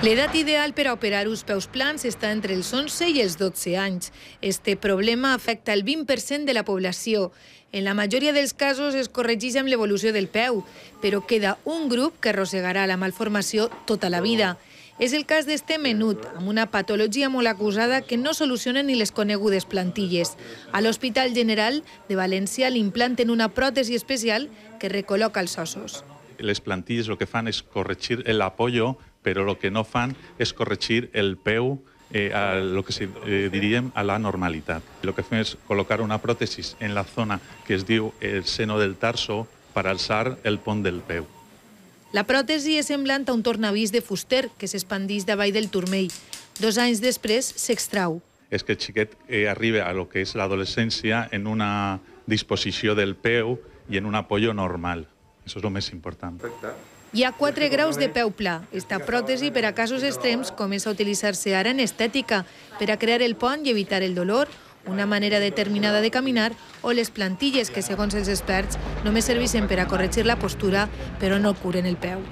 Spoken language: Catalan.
L'edat ideal per a operar uns peus plans està entre els 11 i els 12 anys. Este problema afecta el 20% de la població. En la majoria dels casos es corregeix amb l'evolució del peu, però queda un grup que arrossegarà la malformació tota la vida. És el cas d'este menut, amb una patologia molt acusada que no solucionen ni les conegudes plantilles. A l'Hospital General de València l'implanten una pròtesi especial que recol·loca els ossos. Les plantilles el que fan és corregir el però el que no fan és corregir el peu eh, a lo que si, eh, diríem a la normalitat. El que fem és col·locar una pròtesi en la zona que es diu el seno del tarso per alçar el pont del peu. La pròtesi és semblant a un tornavís de fuster que s'expandís davall del turmell. Dos anys després s'extrau. És que el xiquet eh, arriba a lo que és l'adolescència en una disposició del peu i en un apoyo normal. Eso es lo més important. Perfecte. Hi ha 4 graus de peu pla. Esta pròtesi per a casos extrems comença a utilitzar-se ara en estètica per a crear el pont i evitar el dolor, una manera determinada de caminar o les plantilles que, segons els experts, només serveixen per a corregir la postura però no curen el peu.